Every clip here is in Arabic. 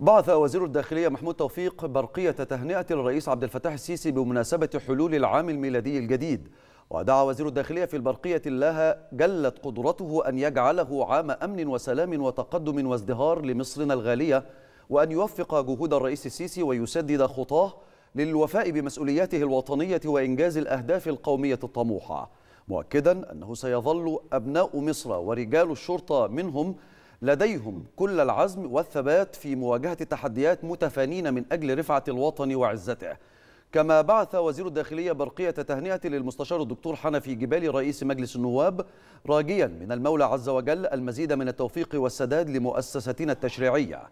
بعث وزير الداخلية محمود توفيق برقية تهنئة للرئيس عبد الفتاح السيسي بمناسبة حلول العام الميلادي الجديد ودعا وزير الداخلية في البرقية لها جلت قدرته أن يجعله عام أمن وسلام وتقدم وازدهار لمصرنا الغالية وأن يوفق جهود الرئيس السيسي ويسدد خطاه للوفاء بمسؤولياته الوطنية وإنجاز الأهداف القومية الطموحة مؤكدا أنه سيظل أبناء مصر ورجال الشرطة منهم لديهم كل العزم والثبات في مواجهة التحديات متفانين من أجل رفعة الوطن وعزته كما بعث وزير الداخلية برقية تهنئة للمستشار الدكتور حنفي جبالي رئيس مجلس النواب راجيا من المولى عز وجل المزيد من التوفيق والسداد لمؤسستنا التشريعية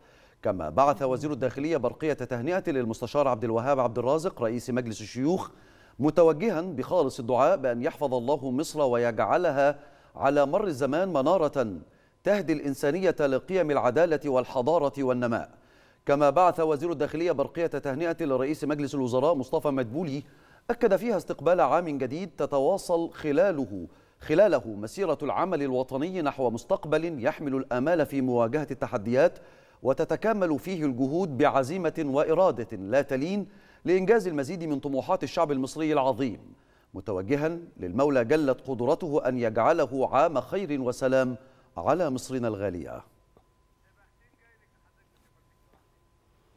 كما بعث وزير الداخلية برقية تهنئة للمستشار عبد الوهاب عبد الرازق رئيس مجلس الشيوخ متوجها بخالص الدعاء بأن يحفظ الله مصر ويجعلها على مر الزمان منارة تهدي الإنسانية لقيم العدالة والحضارة والنماء كما بعث وزير الداخلية برقية تهنئة لرئيس مجلس الوزراء مصطفى مدبولي أكد فيها استقبال عام جديد تتواصل خلاله خلاله مسيرة العمل الوطني نحو مستقبل يحمل الآمال في مواجهة التحديات وتتكامل فيه الجهود بعزيمة وإرادة لا تلين لإنجاز المزيد من طموحات الشعب المصري العظيم متوجها للمولى جلت قدرته أن يجعله عام خير وسلام على مصرنا الغاليه